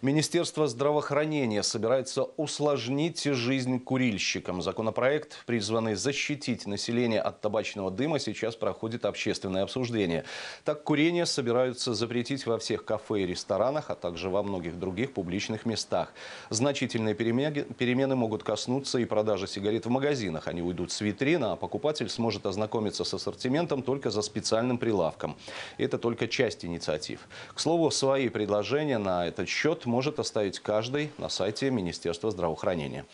Министерство здравоохранения собирается усложнить жизнь курильщикам. Законопроект, призванный защитить население от табачного дыма, сейчас проходит общественное обсуждение. Так, курение собираются запретить во всех кафе и ресторанах, а также во многих других публичных местах. Значительные перемены могут коснуться и продажи сигарет в магазинах. Они уйдут с витрин, а покупатель сможет ознакомиться с ассортиментом только за специальным прилавком. Это только часть инициатив. К слову, свои предложения на этот счет может оставить каждый на сайте Министерства здравоохранения.